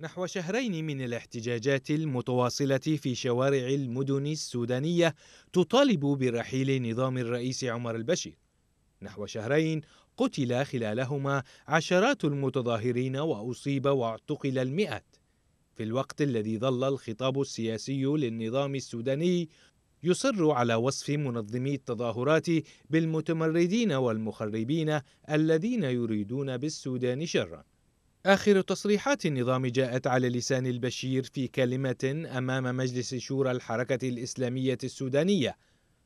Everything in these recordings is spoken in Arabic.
نحو شهرين من الاحتجاجات المتواصلة في شوارع المدن السودانية تطالب برحيل نظام الرئيس عمر البشير. نحو شهرين قتل خلالهما عشرات المتظاهرين وأصيب واعتقل المئات. في الوقت الذي ظل الخطاب السياسي للنظام السوداني يصر على وصف منظمي التظاهرات بالمتمردين والمخربين الذين يريدون بالسودان شرًا. آخر تصريحات النظام جاءت على لسان البشير في كلمة أمام مجلس شورى الحركة الإسلامية السودانية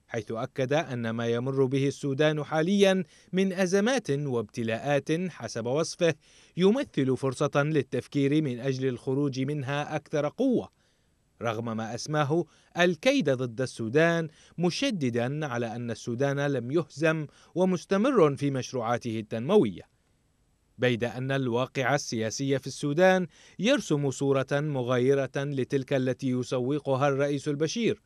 حيث أكد أن ما يمر به السودان حاليا من أزمات وابتلاءات حسب وصفه يمثل فرصة للتفكير من أجل الخروج منها أكثر قوة رغم ما أسماه الكيد ضد السودان مشددا على أن السودان لم يهزم ومستمر في مشروعاته التنموية بيد أن الواقع السياسي في السودان يرسم صورة مغايرة لتلك التي يسوقها الرئيس البشير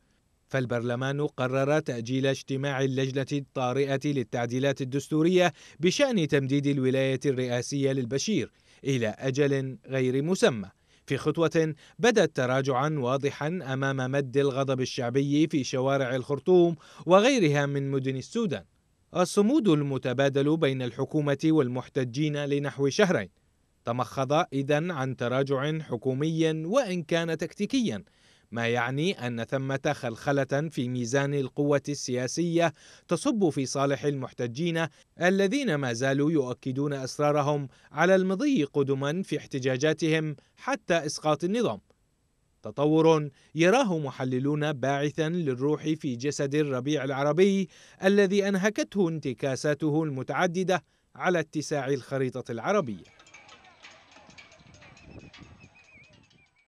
فالبرلمان قرر تأجيل اجتماع اللجنة الطارئة للتعديلات الدستورية بشأن تمديد الولاية الرئاسية للبشير إلى أجل غير مسمى في خطوة بدت تراجعا واضحا أمام مد الغضب الشعبي في شوارع الخرطوم وغيرها من مدن السودان الصمود المتبادل بين الحكومة والمحتجين لنحو شهرين تمخض إذا عن تراجع حكومي وإن كان تكتيكيا ما يعني أن ثمة خلخلة في ميزان القوة السياسية تصب في صالح المحتجين الذين ما زالوا يؤكدون أسرارهم على المضي قدما في احتجاجاتهم حتى إسقاط النظام تطور يراه محللون باعثا للروح في جسد الربيع العربي الذي انهكته انتكاساته المتعدده على اتساع الخريطه العربيه